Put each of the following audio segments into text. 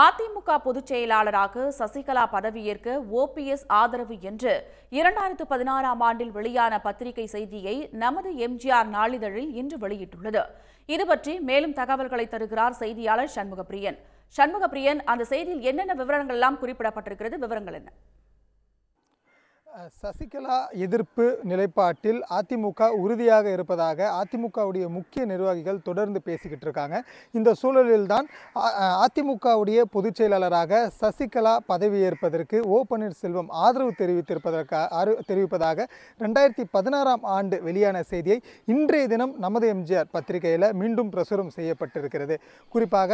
அதிமுக பொதுச் செயலாளராக சசிகலா பதவியேற்க ஓபிஎஸ் ஆதரவு என்று இரண்டாயிரத்து பதினாறாம் ஆண்டில் வெளியான பத்திரிகை செய்தியை நமது எம்ஜிஆர் நாளிதழில் இன்று வெளியிட்டுள்ளது இது பற்றி மேலும் தகவல்களை தருகிறார் செய்தியாளர் சண்முகப்பிரியன் சண்முகப்பிரியன் அந்த செய்தியில் என்னென்ன விவரங்கள் எல்லாம் குறிப்பிடப்பட்டிருக்கிறது விவரங்கள் என்ன சசிகலா எதிர்ப்பு நிலைப்பாட்டில் அதிமுக உறுதியாக இருப்பதாக அதிமுகவுடைய முக்கிய நிர்வாகிகள் தொடர்ந்து பேசிக்கிட்டு இருக்காங்க இந்த சூழலில்தான் அதிமுகவுடைய பொதுச் செயலாளராக சசிகலா பதவியேற்பதற்கு ஓ பன்னீர்செல்வம் ஆதரவு தெரிவித்திருப்பதற்காக ஆறு தெரிவிப்பதாக ரெண்டாயிரத்தி பதினாறாம் ஆண்டு வெளியான செய்தியை இன்றைய தினம் நமது எம்ஜிஆர் பத்திரிகையில் மீண்டும் பிரசுரம் செய்யப்பட்டிருக்கிறது குறிப்பாக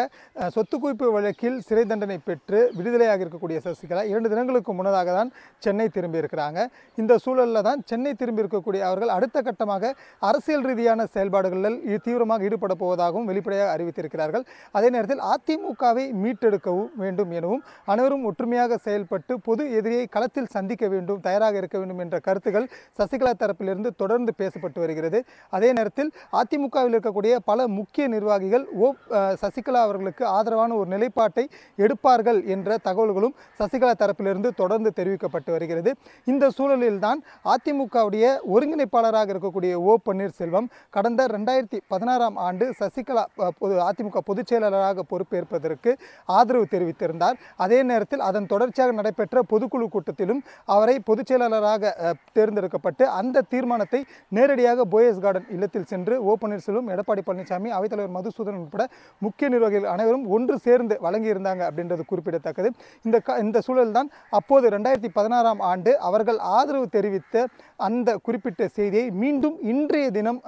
சொத்து குவிப்பு வழக்கில் சிறை தண்டனை பெற்று விடுதலையாக இருக்கக்கூடிய சசிகலா இரண்டு தினங்களுக்கு முன்னதாக தான் சென்னை திரும்பியிருக்கிறார் இருக்கிறாங்க இந்த சூழலில் தான் சென்னை திரும்பி இருக்கக்கூடிய அவர்கள் அடுத்த கட்டமாக அரசியல் ரீதியான செயல்பாடுகளில் தீவிரமாக ஈடுபட போவதாகவும் வெளிப்படையாக அறிவித்திருக்கிறார்கள் அதே நேரத்தில் அதிமுகவை மீட்டெடுக்கவும் வேண்டும் எனவும் அனைவரும் ஒற்றுமையாக செயல்பட்டு பொது எதிரியை களத்தில் சந்திக்க வேண்டும் தயாராக இருக்க வேண்டும் என்ற கருத்துக்கள் சசிகலா தரப்பிலிருந்து தொடர்ந்து பேசப்பட்டு வருகிறது அதே நேரத்தில் அதிமுகவில் இருக்கக்கூடிய பல முக்கிய நிர்வாகிகள் ஓ சசிகலா அவர்களுக்கு ஆதரவான ஒரு நிலைப்பாட்டை எடுப்பார்கள் என்ற தகவல்களும் சசிகலா தரப்பிலிருந்து தொடர்ந்து தெரிவிக்கப்பட்டு வருகிறது இந்த இந்த சூழலில்தான் அதிமுகவுடைய ஒருங்கிணைப்பாளராக இருக்கக்கூடிய ஓ பன்னீர்செல்வம் கடந்த ரெண்டாயிரத்தி பதினாறாம் ஆண்டு சசிகலா பொது அதிமுக பொதுச் செயலாளராக பொறுப்பேற்பதற்கு ஆதரவு தெரிவித்திருந்தார் அதே நேரத்தில் அதன் தொடர்ச்சியாக நடைபெற்ற பொதுக்குழு கூட்டத்திலும் அவரை பொதுச் செயலாளராக தேர்ந்தெடுக்கப்பட்டு அந்த தீர்மானத்தை நேரடியாக போயஸ் கார்டன் இல்லத்தில் சென்று ஓ பன்னீர்செல்வம் எடப்பாடி பழனிசாமி அவைத்தலைவர் மதுசூதன் உட்பட முக்கிய நிர்வாகிகள் அனைவரும் ஒன்று சேர்ந்து வழங்கியிருந்தாங்க அப்படின்றது குறிப்பிடத்தக்கது இந்த இந்த சூழல்தான் அப்போது ரெண்டாயிரத்தி பதினாறாம் ஆண்டு அவர்கள் அவர்கள் ஆதரவு தெரிவித்த அந்த குறிப்பிட்ட செய்தியை மீண்டும் இன்றைய தினம்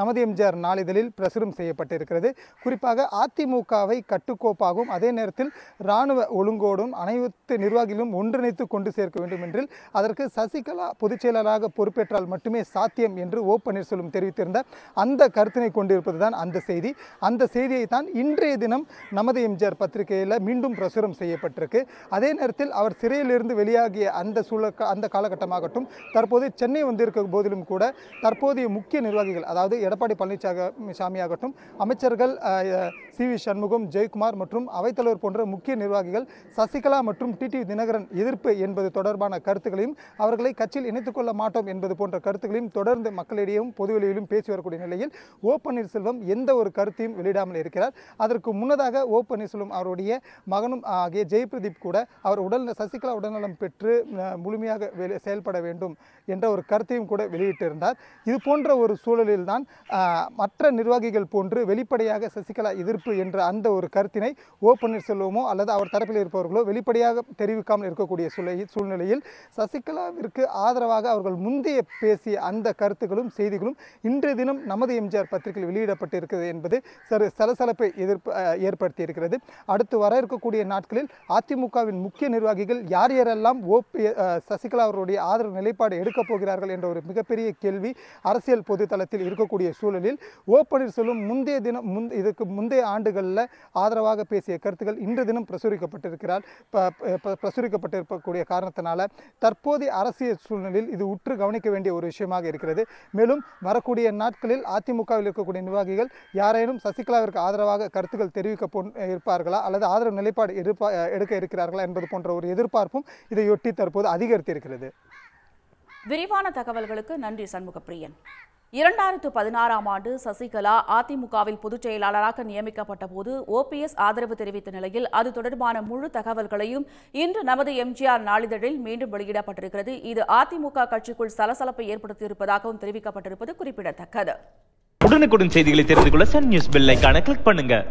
நமது எம்ஜிஆர் நாளிதழில் பிரசுரம் செய்யப்பட்டிருக்கிறது குறிப்பாக அதிமுகவை கட்டுக்கோப்பாகவும் அதே நேரத்தில் இராணுவ ஒழுங்கோடும் அனைத்து நிர்வாகிகளும் ஒன்றிணைத்து கொண்டு சேர்க்க வேண்டும் என்றில் அதற்கு சசிகலா பொதுச்செயலராக பொறுப்பேற்றால் மட்டுமே சாத்தியம் என்று ஓ பன்னீர்செல்வம் தெரிவித்திருந்த அந்த கருத்தினை கொண்டிருப்பது தான் அந்த செய்தி அந்த செய்தியை தான் இன்றைய தினம் நமது எம்ஜிஆர் பத்திரிகையில் மீண்டும் பிரசுரம் செய்யப்பட்டிருக்கு அதே நேரத்தில் அவர் சிறையிலிருந்து வெளியாகிய அந்த சூழ அந்த அந்த காலகட்டமாகட்டும் தற்போது சென்னை வந்திருக்க போதிலும் கூட தற்போதைய முக்கிய நிர்வாகிகள் அதாவது எடப்பாடி பழனிசாமி ஆகட்டும் அமைச்சர்கள் சி வி சண்முகம் ஜெயக்குமார் மற்றும் அவைத்தலைவர் போன்ற முக்கிய நிர்வாகிகள் சசிகலா மற்றும் டி தினகரன் எதிர்ப்பு என்பது தொடர்பான கருத்துக்களையும் அவர்களை கட்சியில் இணைத்துக்கொள்ள மாட்டோம் என்பது போன்ற கருத்துக்களையும் தொடர்ந்து மக்களிடையும் பொதுவெளியிலும் பேசி வரக்கூடிய நிலையில் ஓ பன்னீர்செல்வம் எந்த ஒரு கருத்தையும் வெளியிடாமல் இருக்கிறார் அதற்கு முன்னதாக ஓ பன்னீர்செல்வம் அவருடைய மகனும் ஆகிய ஜெயபிரதீப் கூட அவர் உடல் சசிகலா உடல்நலம் பெற்று முழுமையாக செயல்பட வேண்டும் என்ற ஒரு கருத்தையும் கூட வெளியிட்டிருந்தார் இது போன்ற ஒரு சூழலில்தான் மற்ற நிர்வாகிகள் போன்று வெளிப்படையாக சசிகலா எதிர்ப்பு என்ற அந்த ஒரு கருத்தினை ஓ பன்னீர்செல்வமோ அல்லது அவர் தரப்பில் இருப்பவர்களோ வெளிப்படையாக தெரிவிக்காமல் இருக்கக்கூடிய சூழ்நிலையில் சசிகலாவிற்கு ஆதரவாக அவர்கள் முந்தைய பேசிய அந்த கருத்துகளும் செய்திகளும் இன்றைய தினம் நமது எம்ஜிஆர் பத்திரிகையில் வெளியிடப்பட்டிருக்கிறது என்பது சிறு சலசலப்பை எதிர்ப்பு ஏற்படுத்தி இருக்கிறது அடுத்து வர இருக்கக்கூடிய நாட்களில் அதிமுகவின் முக்கிய நிர்வாகிகள் யார் யாரெல்லாம் ஓ சசிகலா சசிகலா அவருடைய ஆதரவு நிலைப்பாடு எடுக்கப் போகிறார்கள் என்ற ஒரு மிகப்பெரிய கேள்வி அரசியல் பொது தளத்தில் இருக்கக்கூடிய சூழலில் ஓ பன்னீர்செல்வம் முந்தைய தினம் முன் இதுக்கு முந்தைய ஆண்டுகளில் ஆதரவாக பேசிய கருத்துக்கள் இன்று தினம் பிரசுரிக்கப்பட்டிருக்கிறார் பிரசுரிக்கப்பட்டிருக்கக்கூடிய காரணத்தினால தற்போதைய அரசியல் சூழ்நிலையில் இது உற்று கவனிக்க வேண்டிய ஒரு விஷயமாக இருக்கிறது மேலும் வரக்கூடிய நாட்களில் அதிமுகவில் இருக்கக்கூடிய நிர்வாகிகள் யாரேனும் சசிகலாவிற்கு ஆதரவாக கருத்துக்கள் தெரிவிக்க இருப்பார்களா அல்லது ஆதரவு நிலைப்பாடு எடுக்க இருக்கிறார்களா என்பது போன்ற ஒரு எதிர்பார்ப்பும் இதையொட்டி தற்போது அதிகரித்திருக்கிறது இருக்கிறது விரிவான தகவல்களுக்கு நன்றி சண்முகப்பிரியன் இரண்டாயிரத்து பதினாறாம் ஆண்டு சசிகலா அதிமுகவில் பொதுச் செயலாளராக நியமிக்கப்பட்ட போது ஓபிஎஸ் ஆதரவு தெரிவித்த நிலையில் அது தொடர்பான முழு தகவல்களையும் இன்று நமது எம்ஜிஆர் நாளிதழில் மீண்டும் வெளியிடப்பட்டிருக்கிறது இது அதிமுக கட்சிக்குள் சலசலப்பை ஏற்படுத்தியிருப்பதாகவும் தெரிவிக்கப்பட்டிருப்பது குறிப்பிடத்தக்கது உடனுக்குடன் செய்திகளை தெரிந்து கொள்ள சன் நியூஸ் கிளிக் பண்ணுங்க